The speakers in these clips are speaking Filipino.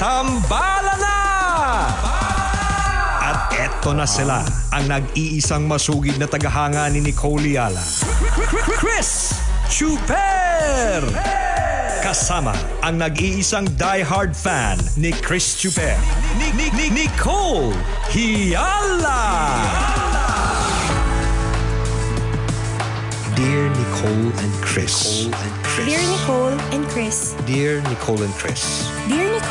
Tambala na! At eto na sila, ang nag-iisang masugid na tagahanga ni Nicole Yala. Chris Chuper! Kasama ang nag-iisang die-hard fan ni Chris Chuper. Nicole Hiala! Dear Nicole and Chris. Nicole and Chris. Dear Nicole and Chris. Dear Nicole and Chris. Dear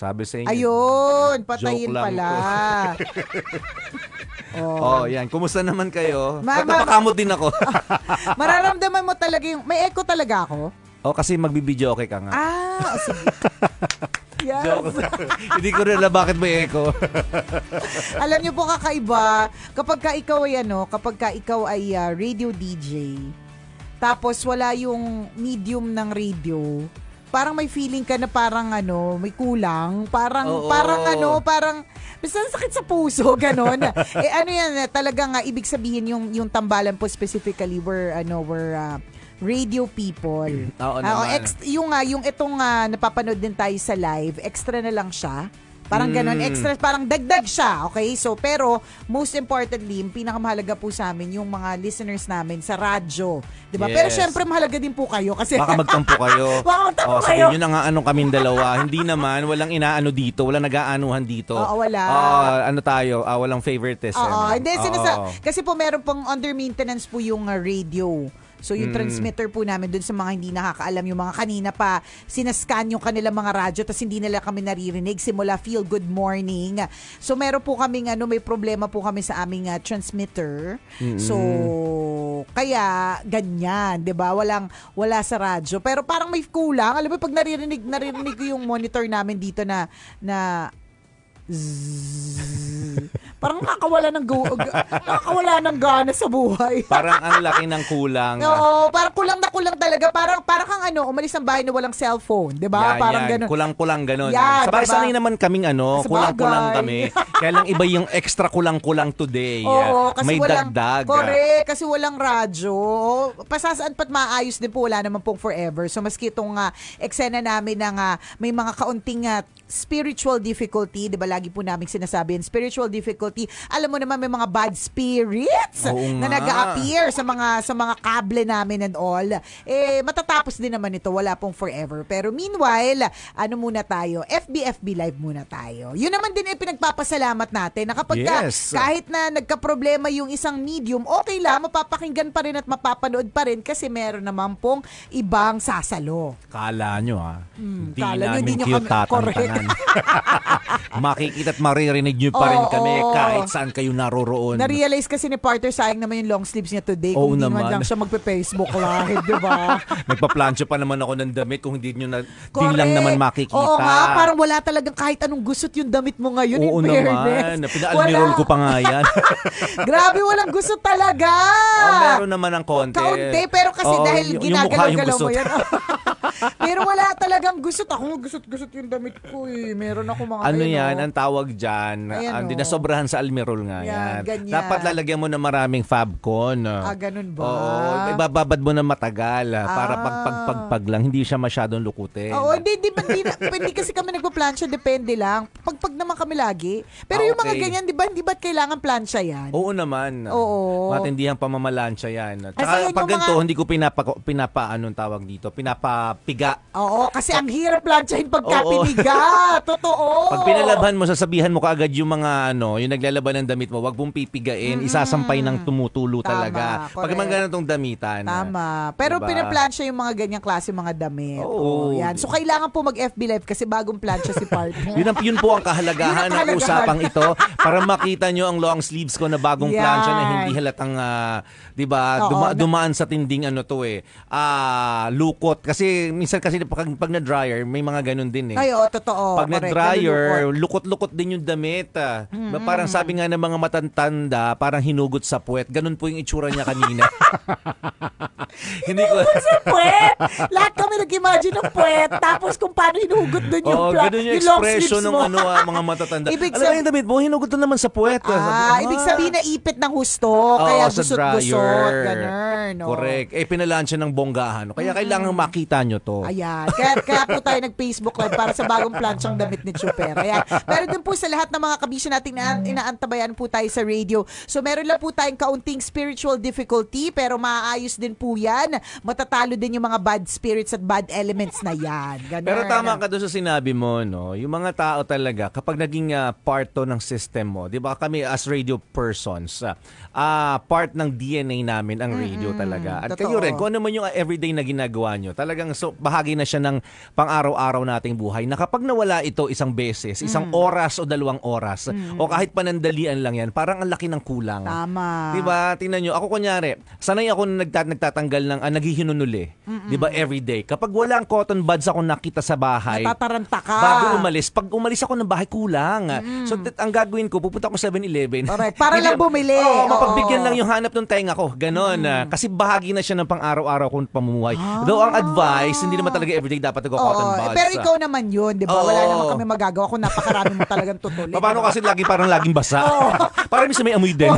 Sabi sa inyo. Ayun, patayin pala. oh. oh, yan. Kumusta naman kayo? Ma- din ako. Mararamdaman mo talaga yung... May echo talaga ako? Oh, kasi magbibideo okay ka nga. Ah, oh, sige. Yes. Joke Hindi ko rin alam bakit may echo. alam niyo po kakaiba, kapag ka ikaw ay ano, kapag ka ikaw ay uh, radio DJ, tapos wala yung medium ng radio, parang may feeling ka na parang ano, may kulang, parang Oo. parang ano, parang basta sakit sa puso ganun. eh ano yan, talaga nga ibig sabihin yung yung tambalan po specifically were ano, were uh, radio people. Mm, ah, oo naman. ex- yung uh, yung itong uh, napapanood din tayo sa live, extra na lang siya. Parang ganun, mm. extra, parang dagdag siya, okay? So, pero, most importantly, yung pinakamahalaga po sa amin, yung mga listeners namin sa radyo. Diba? Yes. Pero syempre, mahalaga din po kayo kasi... Baka magtampo kayo. Baka magtampo oh, kayo. Sabihin nyo na nga ano kaming dalawa. Hindi naman, walang inaano dito, walang nag-aanuhan dito. Oo, wala. Uh, ano tayo, uh, walang favoritism. Oo, hindi, sinasa- kasi po meron pong under maintenance po yung uh, radio. So yung mm. transmitter po namin dun sa mga hindi nakakaalam, yung mga kanina pa, sinascan yung kanilang mga radyo tapos hindi nila kami naririnig simula feel good morning. So meron po kaming ano, may problema po kami sa aming uh, transmitter. Mm-hmm. So kaya ganyan, 'di ba? Walang wala sa radyo. Pero parang may kulang. Alam mo pag naririnig naririnig ko yung monitor namin dito na na Parang nakawala ng go, nakakawala ng gana sa buhay. parang ang laki ng kulang. Oo, parang kulang na kulang talaga. Parang parang kang ano, umalis ng bahay na walang cellphone, 'di ba? Yan, parang yan. ganun. Kulang-kulang ganoon. Yan, sa diba? naman kaming ano, kulang-kulang kami. Kaya lang iba yung extra kulang-kulang today. Oo, kasi May walang, dagdag. Correct, kasi walang radyo. Pasasaan pat maayos din po, wala naman pong forever. So maski itong ah, eksena namin na nga may mga kaunting ah, spiritual difficulty, 'di ba? Lagi po namin sinasabi yan, spiritual difficulty. Alam mo naman may mga bad spirits Oo na nag-appear sa mga sa mga kable namin and all. Eh matatapos din naman ito, wala pong forever. Pero meanwhile, ano muna tayo? FBFB live muna tayo. Yun naman din 'yung pinagpapasalamat natin na kapag yes. ka, kahit na nagka-problema 'yung isang medium, okay lang, mapapakinggan pa rin at mapapanood pa rin kasi meron naman pong ibang sasalo. Kala nyo ha. Ah. Mm, hindi kala namin nyo, hindi nyo kami, yan. Makikita at maririnig nyo pa rin Oo, kami oo. kahit saan kayo naroroon. Na-realize kasi ni partner, sayang naman yung long sleeves niya today. Oo Kung hindi naman. lang siya magpe-Facebook live, di ba? nagpa plancho pa naman ako ng damit kung hindi nyo na, di Correct. lang naman makikita. Oo nga, parang wala talagang kahit anong gusot yung damit mo ngayon. Oo in fairness. naman, pinaalmirol Wala. ko pa nga yan. Grabe, walang gusot talaga. oh, meron naman ng konti. Kaunti, pero kasi Oo, oh, dahil yung- yung yung ginagalaw-galaw mo yan. Oh. pero wala talagang gusot. Ako gusot-gusot yung damit ko Uy, eh. Meron ako mga Ano kayo, yan, no? ang tawag dyan, Ayan, ang oh. dinasobrahan sa Almirol nga yan. yan. Dapat lalagyan mo ng maraming Fabcon. Ah, ganun ba? Oo, ibababad mo na matagal ah. para ah. pagpagpag lang, hindi siya masyadong lukutin. Oo, hindi, hindi, hindi, hindi kasi kami nagpa-plansya, depende lang. Pagpag naman kami lagi. Pero ah, okay. yung mga ganyan, di ba, hindi ba kailangan plansya yan? Oo naman. Oo. Matindihan pamamalansya yan. Tsaka pag ganito, mga... hindi ko pinapa, pinapa, anong tawag dito, pinapapiga. Oo, kasi ang hirap plansyahin pagka piniga. Totoo! Pag pinalaban mo, sasabihan mo kaagad yung mga ano, yung naglalaban ng damit mo, wag mong pipigain, mm-hmm. isasampay ng tumutulo Tama, talaga. Pag correct. mga tong damitan. Tama. Pero Diba? pinaplan siya yung mga ganyang klase mga damit. Oo. Oh, yan. So, kailangan po mag-FB Live kasi bagong plan siya si partner. Yun, ang, yun po ang kahalagahan Yun ang ng usapang ito para makita nyo ang long sleeves ko na bagong Yan. plansya na hindi halatang, ah, di ba, duma- dumaan sa tinding ano to eh, ah, lukot. Kasi minsan kasi pag, pag na-dryer, may mga ganun din eh. Ay, totoo. Oo, Pag na dryer lukot-lukot din yung damit. Ah. Mm-hmm. Parang sabi nga ng mga matatanda, parang hinugot sa puwet. Ganun po yung itsura niya kanina. hinugot sa puwet? Lahat kami nag-imagine ng puwet. Tapos kung paano hinugot doon yung, Oo, ganun yung, yung long ng ano, ah, mga matatanda. Ibig Alam mo yung damit mo, hinugot doon naman sa puwet. Ah, ah. ibig ah. sabihin na ipit ng husto. Oo, kaya gusot-gusot. Ganun. No? Correct. Eh, pinalahan siya ng bonggahan. Kaya mm-hmm. kailangan makita nyo to. Ayan. Kaya, kaya po tayo nag-Facebook Live para sa bagong plan planchang damit ni Chuper. Yan. Pero din po sa lahat ng mga kabisyo natin na inaantabayan po tayo sa radio. So meron lang po tayong kaunting spiritual difficulty pero maayos din po yan. Matatalo din yung mga bad spirits at bad elements na yan. Ganun. Pero tama ka doon sa sinabi mo, no? Yung mga tao talaga, kapag naging uh, part to ng system mo, di ba kami as radio persons, uh, uh, part ng DNA namin ang radio mm-hmm. talaga. At Totoo. kayo rin, kung ano man yung everyday na ginagawa nyo, talagang so, bahagi na siya ng pang-araw-araw nating buhay na kapag nawala ito isang beses, mm. isang mm. oras o dalawang oras, mm. o kahit panandalian lang yan, parang ang laki ng kulang. Tama. Diba? Tingnan nyo, ako kunyari, sanay ako na nagtat nagtatanggal ng, ah, naghihinunuli. Mm-mm. Diba? Everyday. Kapag wala ang cotton buds ako nakita sa bahay, Natataranta ka. Bago umalis, pag umalis ako ng bahay, kulang. Mm. So, t- ang gagawin ko, pupunta ako 7-Eleven. Correct. Para lang bumili. oh, pagbigyan lang yung hanap ng tenga ko. Ganon. ah. Kasi bahagi na siya ng pang-araw-araw kong pamumuhay. Ah. Though ang advice, hindi naman talaga everyday dapat nag-cotton oh, buds. pero ikaw naman yun, di ba? Wala naman kami magagawa kung napakarami mo talagang tutuloy. Pa- Paano kasi lagi parang laging basa? parang minsan may amoy din.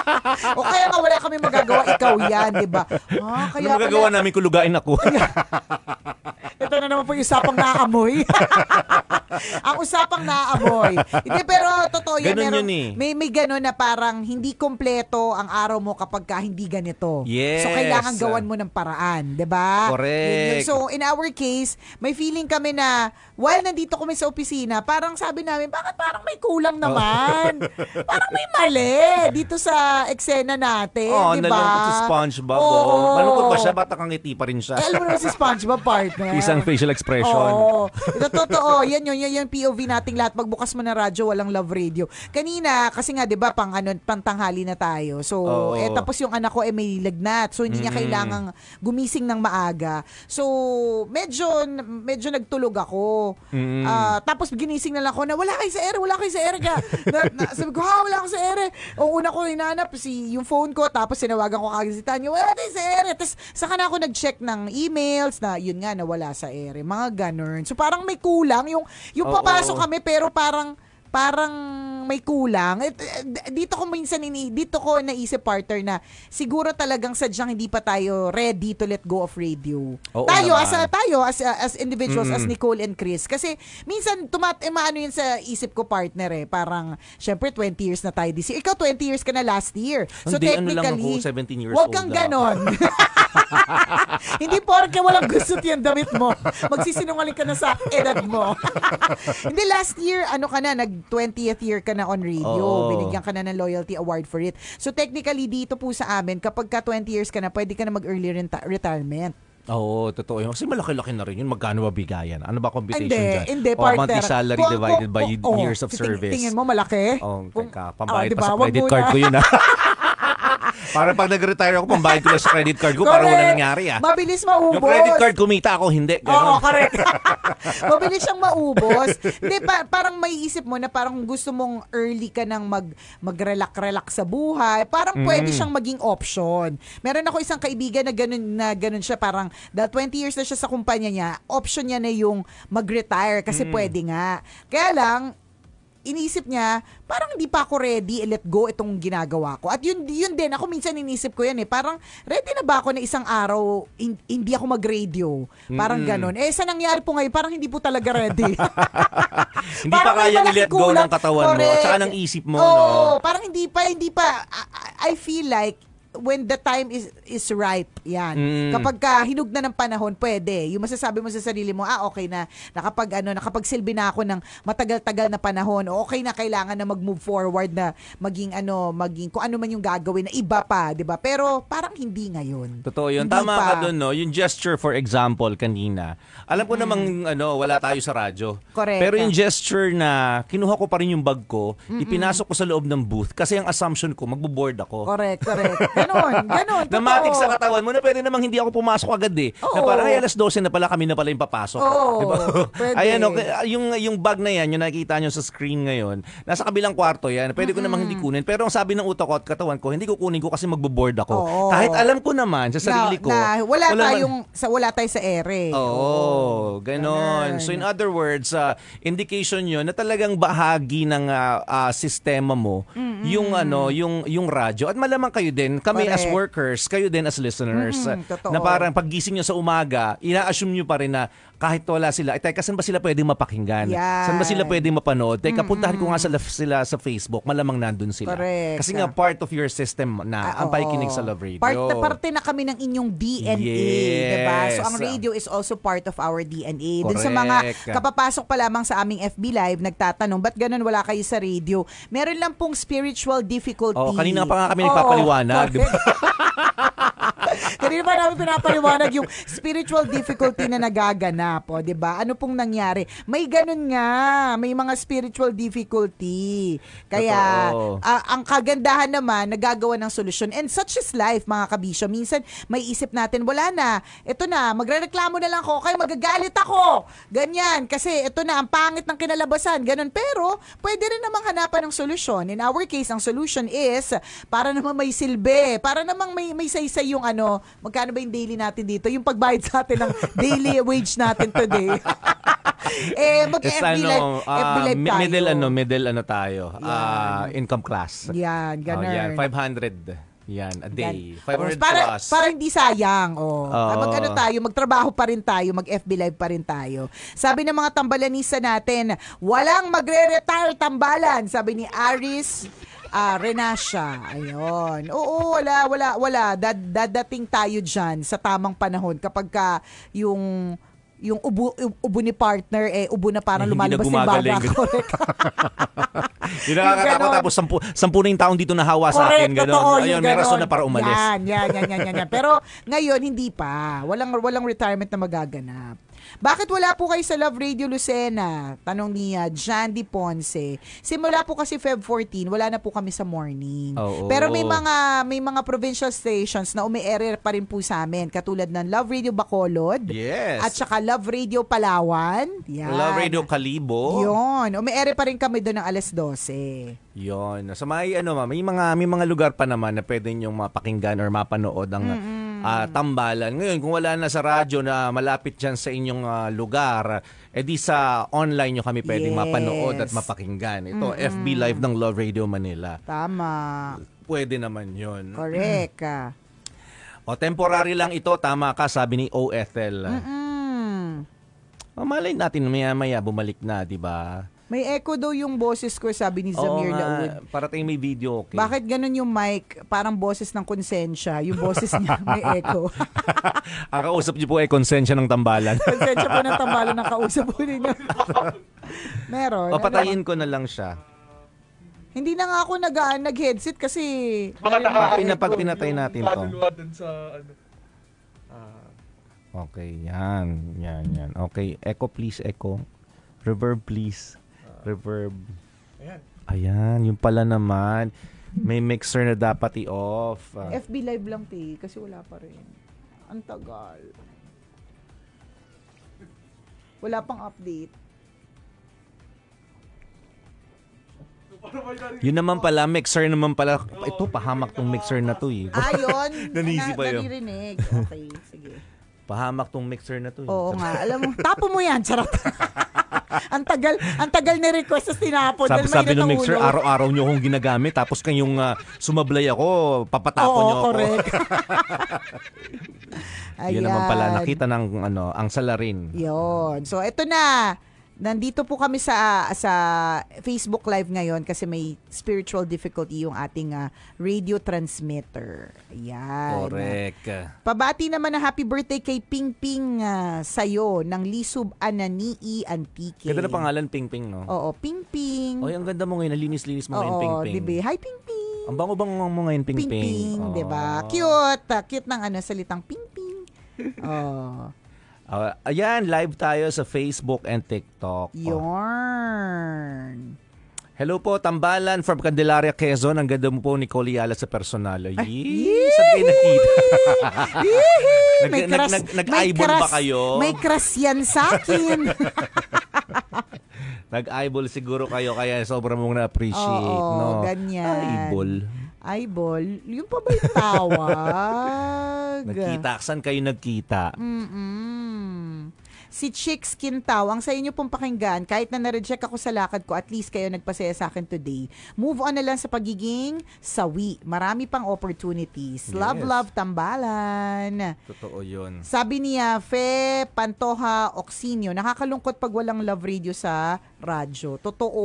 o kaya nga wala kami magagawa, ikaw yan, di ba? Ah, ano kaya magagawa pala, namin kulugain ako? ito na naman po yung usapang nakaamoy. ang usapang naaaboy. Hindi, pero totoo yan. Ganun meron, yun eh. May, may ganun na parang hindi kompleto ang araw mo kapag ka hindi ganito. Yes. So, kailangan gawan mo ng paraan. ba? Diba? Correct. So, in our case, may feeling kami na while nandito kami sa opisina, parang sabi namin, bakit parang may kulang oh. naman? Oh. parang may mali dito sa eksena natin. Oo, oh, diba? nalungkot si SpongeBob. Oh. Oo. Oh. Oh. Malungkot ba siya? Bata kang ngiti pa rin siya. Alam mo si SpongeBob partner. Isang facial expression. Oo. Oh. Ito totoo. Yan yun ganyan yung POV nating lahat. Pagbukas mo na radyo, walang love radio. Kanina, kasi nga, di ba, pang, ano, tanghali na tayo. So, oh. eh, tapos yung anak ko, eh, may lagnat. So, hindi mm-hmm. niya kailangang gumising ng maaga. So, medyo, medyo nagtulog ako. Mm-hmm. Uh, tapos, ginising na lang ako na, wala kayo sa ere, wala kayo sa ere ka. na, na, sabi ko, ha, wala ako sa ere. O, una ko inanap, si, yung phone ko, tapos sinawagan ko kagad si Tanya, wala tayo sa ere. Tapos, saka na ako nag-check ng emails na, yun nga, nawala sa ere. Mga ganun. So, parang may kulang yung yung papasok kami pero parang parang may kulang. Eh, dito ko minsan ini dito ko naisip partner na siguro talagang sadyang hindi pa tayo ready to let go of radio. Oo, tayo naman. as a, tayo as as individuals mm as Nicole and Chris kasi minsan tumat eh, maano yun sa isip ko partner eh parang syempre 20 years na tayo this year. Ikaw 20 years ka na last year. So hindi, technically ano lang ako, 17 years wag kang ganon. hindi porke walang gusto yung damit mo. Magsisinungaling ka na sa edad mo. hindi last year ano ka na nag 20th year ka na on radio. Oo. Binigyan ka na ng loyalty award for it. So technically dito po sa amin, kapag ka 20 years ka na, pwede ka na mag-early renta- retirement. Oo, totoo yun. Kasi malaki-laki na rin yun. Magkano ba bigayan? Ano ba computation hindi, dyan? Hindi, o partner. monthly salary divided by oh, years of ting, service. Tingin mo malaki? Oo, oh, teka. Ah, pambayad oh, diba? pa sa credit card ko yun ah. Para pag nag-retire ako, pambayad ko lang sa credit card ko para wala nangyari ah. Mabilis maubos. Yung credit card kumita ako, hindi. Oo, correct. Mabilis siyang maubos. Hindi, pa, parang may isip mo na parang gusto mong early ka nang mag, mag-relax-relax sa buhay. Parang mm. pwede siyang maging option. Meron ako isang kaibigan na ganun, na ganun siya. Parang dahil 20 years na siya sa kumpanya niya, option niya na yung mag-retire kasi mm. pwede nga. Kaya lang, inisip niya, parang hindi pa ako ready, eh, let go itong ginagawa ko. At yun, yun din, ako minsan inisip ko yan eh, parang ready na ba ako na isang araw, in, hindi ako mag-radio? Parang mm. ganun. Eh, sa nangyari po ngayon, parang hindi po talaga ready. hindi parang pa kaya i-let go ng katawan Correct. mo, at saka ng isip mo. Oo, no? parang hindi pa, hindi pa, I, I feel like, when the time is is ripe, yan. Mm. Kapag ka hinug na ng panahon, pwede. Yung masasabi mo sa sarili mo, ah, okay na, nakapag, ano, nakapagsilbi na ako ng matagal-tagal na panahon, okay na, kailangan na mag-move forward na maging, ano, maging, kung ano man yung gagawin na iba pa, di ba? Pero parang hindi ngayon. Totoo yun. Hindi Tama pa. ka dun, no? Yung gesture, for example, kanina. Alam ko mm. namang, ano, wala tayo sa radyo. Correct. Pero yung gesture na, kinuha ko pa rin yung bag ko, Mm-mm. ipinasok ko sa loob ng booth, kasi ang assumption ko, magbo-board ako. Correct, correct. Ganon, ganon. Namatik sa katawan mo na pwede namang hindi ako pumasok agad eh. Oo. Na parang ay alas 12 na pala kami na pala yung papasok. Oo, diba? pwede. Ayan, okay. Oh, ah, yung, yung bag na yan, yung nakikita nyo sa screen ngayon, nasa kabilang kwarto yan, pwede ko namang hindi kunin. Pero ang sabi ng utak ko at katawan ko, hindi ko kunin ko kasi magbo-board ako. Oo. Kahit alam ko naman sa sarili ko. Na, na, wala, wala tayong, man, sa, wala tayo sa ere. Oo, oh, ganon. So in other words, uh, indication yun na talagang bahagi ng uh, uh, sistema mo, Mm-mm. yung ano, yung yung radyo. At malamang kayo din, kami Correct. as workers, kayo din as listeners, mm, na parang paggising nyo sa umaga, ina-assume nyo pa rin na, kahit wala sila, eh, teka, saan ba sila pwedeng mapakinggan? Yan. Saan ba sila pwedeng mapanood? Teka, puntahan ko nga sila, sila sa Facebook, malamang nandun sila. Correct. Kasi nga part of your system na Ah, ang oo. pakikinig sa Love Radio. Part na parte na kami ng inyong DNA, Yes. diba? So ang radio is also part of our DNA. Dun sa mga kapapasok pa lamang sa aming FB Live, nagtatanong, ba't ganun wala kayo sa radio? Meron lang pong spiritual difficulty. Oh, kanina pa nga kami Oo, nagpapaliwanag, di ba? Hindi pa namin pinapaliwanag yung spiritual difficulty na nagaganap, o, di ba? Ano pong nangyari? May ganun nga, may mga spiritual difficulty. Kaya, uh, ang kagandahan naman, nagagawa ng solusyon. And such is life, mga kabisyo. Minsan, may isip natin, wala na, ito na, magrereklamo na lang ako, kayo magagalit ako. Ganyan, kasi ito na, ang pangit ng kinalabasan, ganun. Pero, pwede rin namang hanapan ng solusyon. In our case, ang solution is, para naman may silbi, para namang may, may saysay yung ano, ano, magkano ba yung daily natin dito? Yung pagbayad sa atin ng daily wage natin today. eh, mag-FB ano, live, uh, ah, FB live tayo. Middle, ano, middle, ano tayo. Uh, income class. Yan, ganun. Oh, yan, 500. Yan, a day. Yan. 500 para, plus. Para hindi sayang. Oh. Uh, ah, mag ano tayo, magtrabaho pa rin tayo, mag-FB Live pa rin tayo. Sabi ng mga tambalanisa natin, walang magre-retire tambalan, sabi ni Aris Ah, Renasha. Ayun. Oo, wala, wala, wala. Dad, dadating tayo dyan sa tamang panahon kapag ka yung yung ubo, ubo ni partner, eh, ubo na parang eh, lumalabas na baba. Correct. yung nakakatakot tapos sampu, sampu na yung taong dito nahawa sa akin. Ganun. Totoo, Ayun, may rason na para umalis. Yan, yan, yan, yan, yan, yan. Pero ngayon, hindi pa. Walang, walang retirement na magaganap. Bakit wala po kayo sa Love Radio Lucena? Tanong ni uh, Jandy Ponce. Simula po kasi Feb 14, wala na po kami sa morning. Oh, Pero may mga may mga provincial stations na umi-air pa rin po sa amin katulad ng Love Radio Bacolod yes. at saka Love Radio Palawan. Yan. Love Radio Kalibo. Yon, umi-air pa rin kami doon ng alas 12. Yon. So may ano ma, may mga may mga lugar pa naman na pwede niyo mapakinggan or mapanood ang mm-hmm uh, tambalan. Ngayon, kung wala na sa radyo na malapit dyan sa inyong uh, lugar, edi eh, sa online nyo kami pwedeng yes. mapanood at mapakinggan. Ito, mm-hmm. FB Live ng Love Radio Manila. Tama. Pwede naman yon Correct. Mm. o, temporary lang ito. Tama ka, sabi ni O. Ethel. Mm-hmm. Mamalay natin maya-maya bumalik na, di ba? May echo daw yung boses ko, sabi ni Zamir Oo nga, Laud. parating may video, okay. Bakit ganun yung mic? Parang boses ng konsensya. Yung boses niya may echo. Ang ah, kausap niyo po ay eh, konsensya ng tambalan. konsensya po ng tambalan, ng kausap po ninyo. Meron. Papatayin ano ko na lang siya. Hindi na nga ako nag, ah, nag-headset kasi... Mga ayun, nakakarinig pinapag- natin to. kaluluwa dun sa ano. Ah, Okay, yan. Yan, yan. Okay, echo please, echo. Reverb please. Reverb. Ayan. Ayan, yung pala naman. May mixer na dapat i-off. Ah. FB Live lang, P, kasi wala pa rin. Ang tagal. Wala pang update. Yun naman pala, mixer naman pala. Ito, pahamak tong mixer na to eh. Ayun. Ah, Nanisi pa yun. Naririnig. Okay, sige. Pahamak tong mixer na to eh. Oo nga. Alam mo, tapo mo yan, charot. ang tagal, ang tagal ni request sa tinapon. Sabi, sabi ng mixer, araw-araw nyo akong ginagamit tapos kayong uh, sumablay ako, papatapon Oo, nyo ako. correct. Ayan. naman pala nakita ng ano, ang salarin. Yun. So, ito na. Nandito po kami sa sa Facebook Live ngayon kasi may spiritual difficulty yung ating uh, radio transmitter. Ayan. Correct. Pabati naman na happy birthday kay Pingping uh, sa'yo ng Lisub Ananii Antique. Ganda na pangalan, Pingping, no? Oo, Pingping. Oy, ang ganda mo ngayon. Nalinis-linis mo ngayon, Oo, Pingping. diba? Hi, Pingping. Ang bango-bango mo ngayon, Pingping. Pingping, Oo. 'di ba? Cute, ah, cute ng ano salitang pingping. Oh. Uh, ayan, live tayo sa Facebook and TikTok. Oh. Yorn. Hello po, Tambalan from Candelaria, Quezon. Ang ganda mo po ni Coliala sa personal. Yee! Yee! Sabi nag, may crush, nag, nag, nag-eyeball ba kayo? May crush yan sa akin. nag-eyeball siguro kayo kaya sobrang mong na-appreciate. Oo, no? ganyan. Eyeball. Eyeball? Yun pa ba yung tawag? Nagkita. Saan kayo nagkita? Mm-mm si Chicks Skintaw, ang sa inyo pong pakinggan, kahit na na-reject ako sa lakad ko, at least kayo nagpasaya sa akin today. Move on na lang sa pagiging sawi. Marami pang opportunities. Yes. Love, love, tambalan. Totoo yun. Sabi niya, ah, Fe Pantoha, Oxinio, nakakalungkot pag walang love radio sa radyo. Totoo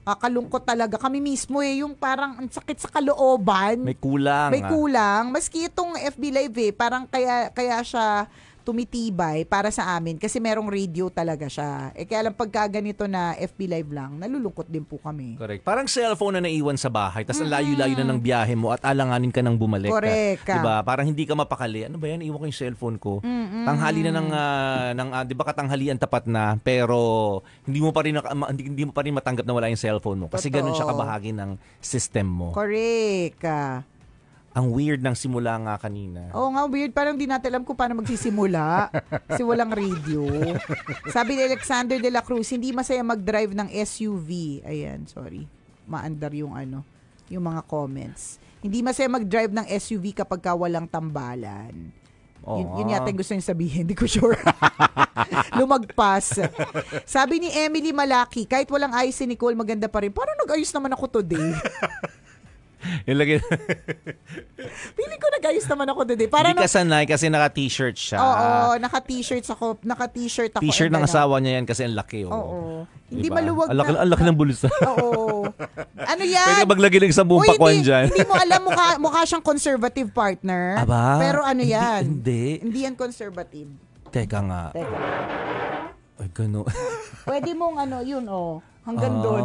kakalungkot ah, talaga. Kami mismo eh, yung parang ang sakit sa kalooban. May kulang. May ah. kulang. Ah. Maski itong FB Live eh, parang kaya, kaya siya tumitibay para sa amin kasi merong radio talaga siya. Eh kaya lang pagka ganito na FB Live lang, nalulungkot din po kami. Correct. Parang cellphone na naiwan sa bahay, tapos ang layo-layo na ng biyahe mo at alanganin ka ng bumalik. Correct. Ka, diba? Ah. Parang hindi ka mapakali. Ano ba yan? Iwan ko yung cellphone ko. Mm-mm. Tanghali na ng, ah, ng ah, di ba katanghalian tapat na, pero hindi mo pa rin, hindi, hindi mo pa rin matanggap na wala yung cellphone mo. Kasi Totoo. ganun siya kabahagi ng system mo. Correct. Ah. Ang weird ng simula nga kanina. Oo nga, weird. Parang di natin alam kung paano magsisimula. kasi walang radio. Sabi ni Alexander de la Cruz, hindi masaya mag-drive ng SUV. Ayan, sorry. Maandar yung ano, yung mga comments. Hindi masaya mag-drive ng SUV kapag ka walang tambalan. Oh, yun, yun yata yung gusto niya sabihin. Hindi ko sure. Lumagpas. Sabi ni Emily Malaki, kahit walang ayos si Nicole, maganda pa rin. Parang nag-ayos naman ako today. yung lagay. Pili ko nagayos naman ako today. Eh. Para Hindi ka sanay kasi naka-t-shirt siya. Oo, naka-t-shirt ako. Naka-t-shirt ako. T-shirt ng asawa niya yan kasi ang laki. Oh. Oo. Hindi diba? maluwag alak, na. Ang laki ng bulsa. Oo. Ano yan? Pwede maglagay ng isang buong pakwan dyan. Hindi mo alam, mukha, mukha siyang conservative partner. Aba? Pero ano yan? Hindi. Hindi yan conservative. Teka nga. Teka. Ay, gano. Pwede mong ano, yun oh. Hanggang uh, doon.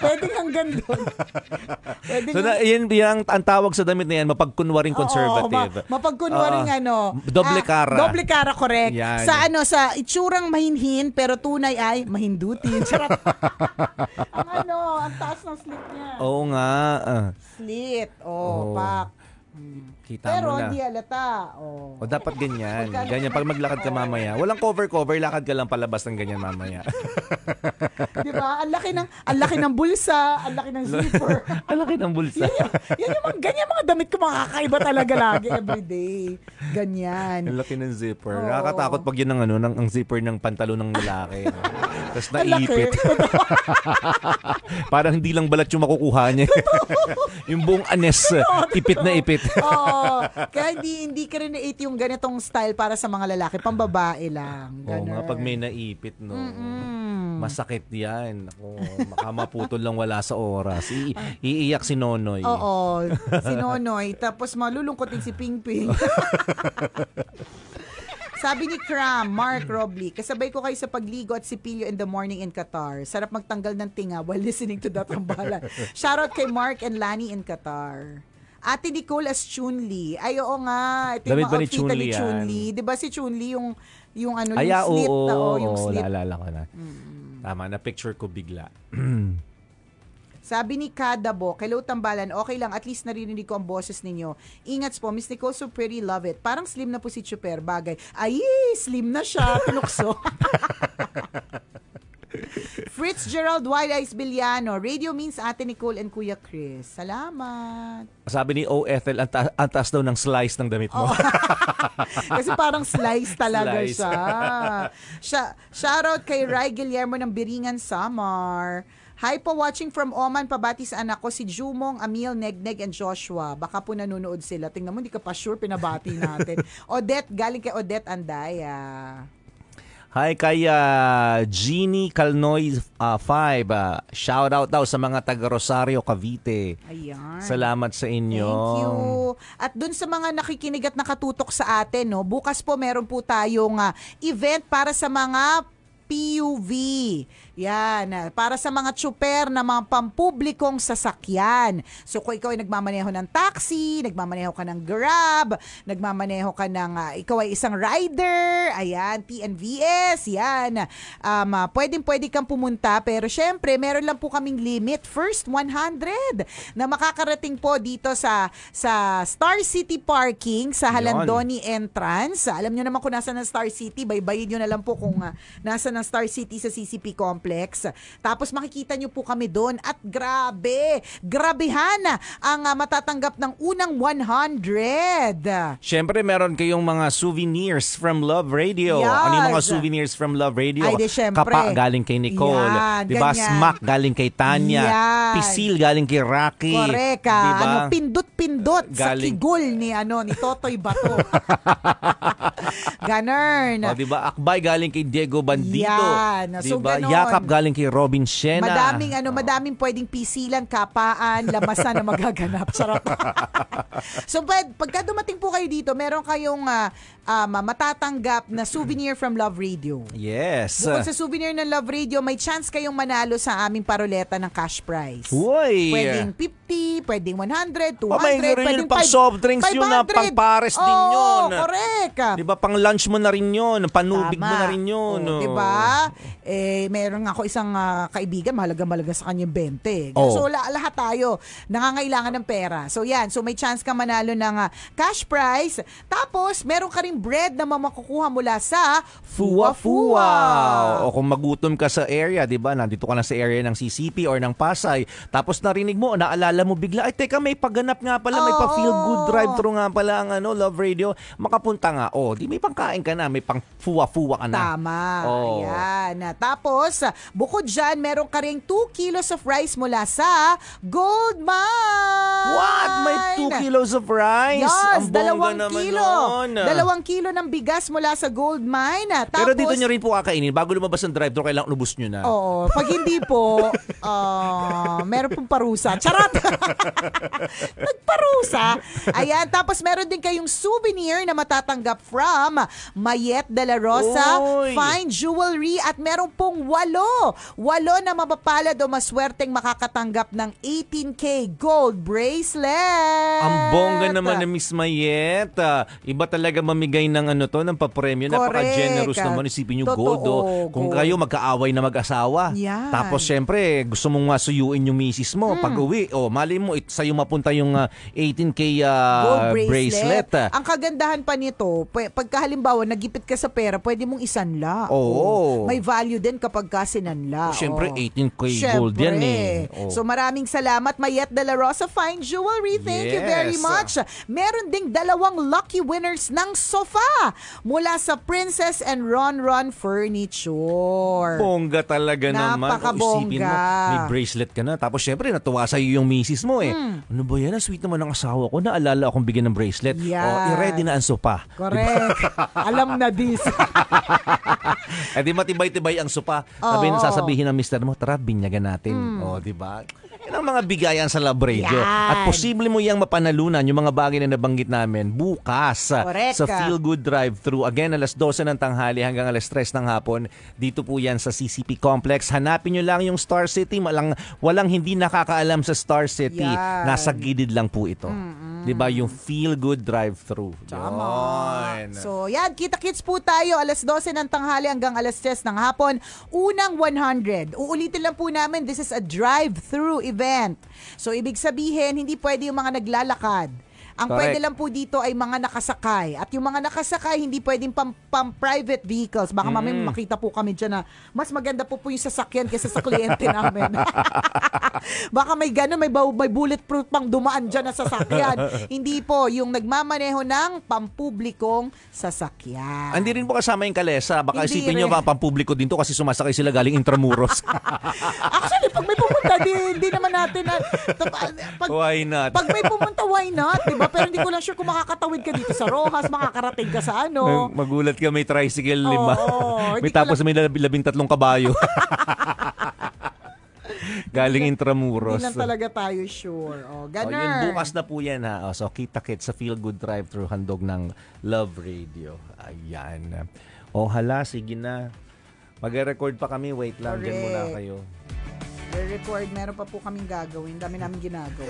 Pwede hanggang doon. Pwede so, na, yan, yun ang tawag sa damit na yan, mapagkunwaring conservative. Oo, ma- mapagkunwaring uh, ah, ano. Doble ah, kara. Ah, doble cara, correct. Yan. Sa ano, sa itsurang mahinhin, pero tunay ay mahindutin. Charot. ang ano, ang taas ng slit niya. Oo nga. Uh. Slit. oh, oh. pak. Hmm. Kita Pero hindi halata. Oh. O dapat ganyan. ganyan. Pag maglakad ka mamaya, walang cover-cover, lakad ka lang palabas ng ganyan mamaya. Di diba? Ang laki ng, ang laki ng bulsa, ang laki ng zipper. ang laki ng bulsa. yan, yung, yan yung mga, ganyan mga damit ko makakaiba talaga lagi everyday. Ganyan. Ang laki ng zipper. Oo. Nakakatakot pag yun ang, ano, ng, ang zipper ng pantalon ng lalaki. Tapos naipit. Parang hindi lang balat yung makukuha niya. yung buong anes, ipit na ipit. Oo. Kaya hindi, hindi ka rin na-8 yung ganitong style para sa mga lalaki. Pambabae lang. Oo nga, pag may naipit, no. Mm-mm. Masakit yan. Ako, makamaputol lang wala sa oras. I- iiyak si Nonoy. Oo, si Nonoy. Tapos malulungkot din si Pingping. Sabi ni Cram, Mark Robley, kasabay ko kayo sa pagligo at sipilyo in the morning in Qatar. Sarap magtanggal ng tinga while listening to Datambala. out kay Mark and Lani in Qatar. Ate Nicole as Chunli. Ay, oo nga. Ito Damit ba ni Chunli yan? Chunli. Di ba si Chunli yung, yung ano, Ay, yung slip oo, na, oh, yung oo, slip. Naalala ko na. Mm. Tama, na-picture ko bigla. Sabi ni Kadabo, hello tambalan, okay lang, at least naririnig ko ang boses ninyo. Ingat po, Miss Nicole, so pretty, love it. Parang slim na po si Chuper, bagay. Ay, slim na siya, pinukso. Fritz Gerald Wide Eyes Biliano, radio means Ate Nicole and Kuya Chris. Salamat. Sabi ni OFL, ang, ta- ang taas daw ng slice ng damit mo. Oh. Kasi parang slice talaga slice. siya. Sh- shoutout kay Ray Guillermo ng Biringan Samar. Hi po, watching from Oman, pabati sa anak ko, si Jumong, Amil, Negneg, and Joshua. Baka po nanonood sila. Tingnan mo, hindi ka pa sure, pinabati natin. Odette, galing kay Odette Andaya. Hi kay uh, Jeannie Calnoy 5. Uh, ah, uh, ah, shout out daw sa mga taga Rosario, Cavite. Ayan. Salamat sa inyo. Thank you. At dun sa mga nakikinig at nakatutok sa atin, no, bukas po meron po tayong uh, event para sa mga PUV. Yan, ah, para sa mga tsuper na mga pampublikong sasakyan. So kung ikaw ay nagmamaneho ng taxi, nagmamaneho ka ng Grab, nagmamaneho ka ng, uh, ikaw ay isang rider, ayan, TNVS, yan. Um, uh, pwedeng pwede kang pumunta pero syempre meron lang po kaming limit, first 100 na makakarating po dito sa sa Star City Parking sa Halandoni Entrance. Alam niyo naman kung nasa ng Star City, baybayin niyo na lang po kung uh, nasa ng Star City sa CCP Complex complex. Tapos makikita nyo po kami doon at grabe, grabihan ang ah, matatanggap ng unang 100. Siyempre, meron kayong mga souvenirs from Love Radio. Yes. Ano yung mga souvenirs from Love Radio? Ay, di syempre. Kapa galing kay Nicole. Yan, diba? Ganyan. Smack galing kay Tanya. Yan. Pisil galing kay Rocky. Correct. Diba? Ano, pindot-pindot sa kigol ni, ano, ni Totoy Bato. ganern. O, diba? Akbay galing kay Diego Bandito. Yan. So, diba? So, ganon. Yak backup galing kay Robin Shena. Madaming ano, madaming pwedeng PC pisilan, kapaan, lamasan na magaganap. Sarap. so but pagka dumating po kayo dito, meron kayong uh, um, matatanggap na souvenir from Love Radio. Yes. Bukod sa souvenir ng Love Radio, may chance kayong manalo sa aming paroleta ng cash prize. Uy! Pwedeng 50, pwedeng 100, 200, oh, may pwedeng pang soft drinks 500. yun na ah. pang pares oh, din yun. correct. Di pang lunch mo na rin yun, panubig Tama. mo na rin yun. Oh, Di ba? Eh, meron ang ako isang uh, kaibigan, mahalaga malaga sa kanya 20. Eh. Oh. So la- lahat tayo nangangailangan ng pera. So yan, so may chance ka manalo ng uh, cash prize. Tapos meron ka rin bread na makukuha mula sa Fuwa Fuwa. O kung magutom ka sa area, 'di ba? Nandito ka na sa area ng CCP or ng Pasay. Tapos narinig mo, naalala mo bigla, ay teka, may pagganap nga pala, oh. may pa feel good drive through nga pala ang ano, Love Radio. Makapunta nga. Oh, di may pangkain ka na, may pang fuwa-fuwa ka na. Tama. Oh. Ayan. Tapos, Bukod dyan, meron ka rin 2 kilos of rice mula sa Gold Mine. What? May 2 kilos of rice? Yes, Ang dalawang kilo. Nun. Dalawang kilo ng bigas mula sa Gold Mine. Tapos, Pero dito nyo rin po kakainin. Bago lumabas ng drive-thru, kailangan lubos nyo na. Oo. Pag hindi po, uh, meron pong parusa. Charot! Nagparusa. Ayan, tapos meron din kayong souvenir na matatanggap from Mayet de la Rosa Oy. Fine Jewelry at meron pong walo walo. Walo na mapapalad o maswerteng makakatanggap ng 18K gold bracelet. Ang bongga naman na Miss Mayet. iba talaga mamigay ng ano to, ng papremyo. Napaka-generous naman. Isipin nyo, Totoo, gold. Oh. Kung gold. kayo magkaaway na mag-asawa. Tapos syempre, gusto mong suyuin yung misis mo. Hmm. Pag uwi, oh, mali mo, it, sa'yo mapunta yung uh, 18K uh, gold bracelet. bracelet. Ang kagandahan pa nito, pagkahalimbawa, nagipit ka sa pera, pwede mong isanla. Oo. Oh. May value din kapag ka Sinanla. Oh, Siyempre, 18K Siyempre. gold yan eh. Oh. So maraming salamat, Mayet De La Rosa Fine Jewelry. Thank yes. you very much. Meron ding dalawang lucky winners ng sofa mula sa Princess and Ron Ron Furniture. Bongga talaga naman. Oh, Napakabongga. Mo, may bracelet ka na. Tapos syempre, natuwa sa'yo yung misis mo eh. Mm. Ano ba yan? Sweet naman ang asawa ko. Naalala akong bigyan ng bracelet. Yes. Oh, i-ready na ang sopa. Correct. Diba? Alam na this. eh di matibay-tibay ang sopa. Oh sabihin, sasabihin ng mister mo, tara, binyagan natin. Mm. O, di ba? Yan ang mga bigayan sa Love Radio. Yan. At posible mo yang mapanalunan yung mga bagay na nabanggit namin bukas Correct. sa Feel Good drive through Again, alas 12 ng tanghali hanggang alas 3 ng hapon. Dito po yan sa CCP Complex. Hanapin nyo lang yung Star City. Malang, walang hindi nakakaalam sa Star City. Yan. Nasa gidid lang po ito. Mm-mm. Diba? Yung Feel Good drive through Tama. Yun. So, yan. Kita-kits po tayo alas 12 ng tanghali hanggang alas 3 ng hapon. Unang 100. Uulitin lang po namin, this is a drive through event. So ibig sabihin, hindi pwede yung mga naglalakad ang Correct. pwede lang po dito ay mga nakasakay. At yung mga nakasakay, hindi pwedeng pam, pam private vehicles. Baka mm. mamaya makita po kami dyan na mas maganda po po yung sasakyan kaysa sa kliyente namin. Baka may gano'n, may, may bulletproof pang dumaan dyan na sasakyan. hindi po, yung nagmamaneho ng pampublikong sasakyan. Hindi rin po kasama yung kalesa. Baka hindi isipin rin. nyo, baka pampubliko din to kasi sumasakay sila galing Intramuros. Actually, pag may pumunta, di, naman natin. Na, pag, why not? Pag may pumunta, why not? Diba? ba? Diba? Pero hindi ko lang sure kung makakatawid ka dito sa Rojas, makakarating ka sa ano. Magulat ka, may tricycle oh, lima. may tapos lang... may labing tatlong kabayo. Galing Intramuros. Hindi lang talaga tayo sure. Oh, oh ganun. O, bukas na po yan ha. Oh, so, kita-kit sa Feel Good Drive through handog ng Love Radio. Ayan. Oh, hala, sige na. Mag-record pa kami. Wait lang. Correct. Diyan muna kayo. Re-record. Meron pa po kaming gagawin. Dami namin ginagawa.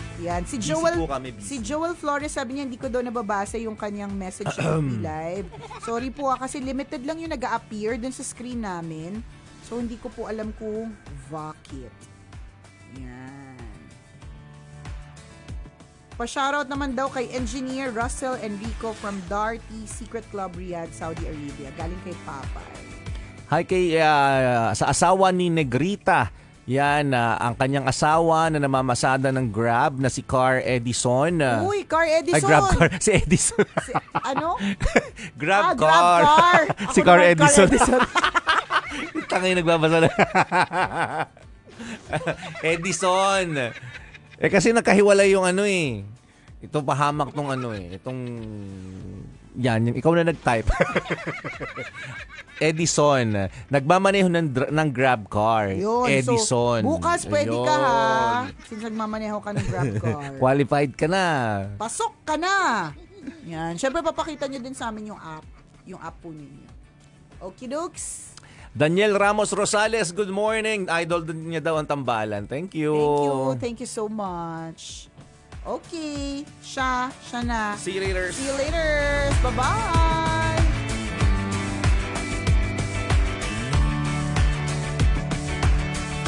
Yan. Si Joel, busy po kami, busy. si Joel Flores sabi niya hindi ko daw nababasa yung kanyang message sa Live. Sorry po ah, kasi limited lang yung nag-appear dun sa screen namin. So hindi ko po alam kung bakit. Yan. Pa-shoutout naman daw kay Engineer Russell Enrico from Darty Secret Club Riyadh, Saudi Arabia. Galing kay Papa. Hi kay uh, sa asawa ni Negrita yan, uh, ang kanyang asawa na namamasada ng Grab na si Car Edison. Uy, Car Edison! Ay, Grab Car. Si Edison. si, ano? grab ah, Car. Grab car. si Car Edison. Car Edison. Tangay nagbabasa na. Edison. Eh kasi nakahiwalay yung ano eh. Ito pahamak tong ano eh. Itong yan, yung ikaw na nag-type. Edison. Nagmamaneho ng, ng grab car. Yun, Edison. So, bukas pwede Ayun. ka ha. Since nagmamaneho ka ng grab car. Qualified ka na. Pasok ka na. Yan. Siyempre, papakita nyo din sa amin yung app. Yung app po ninyo. Okidokes. Daniel Ramos Rosales, good morning. Idol din niya daw ang tambalan. Thank you. Thank you. Thank you so much. Okay. Siya, siya na. See you later. See you later. Bye-bye.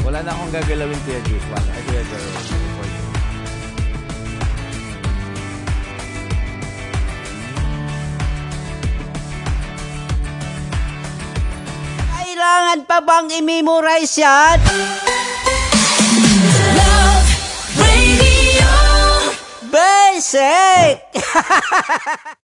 Wala na akong gagalawin, Kuya Juice. Wala. Ay, Kuya Juice. kailangan pa bang i-memorize yan? sake!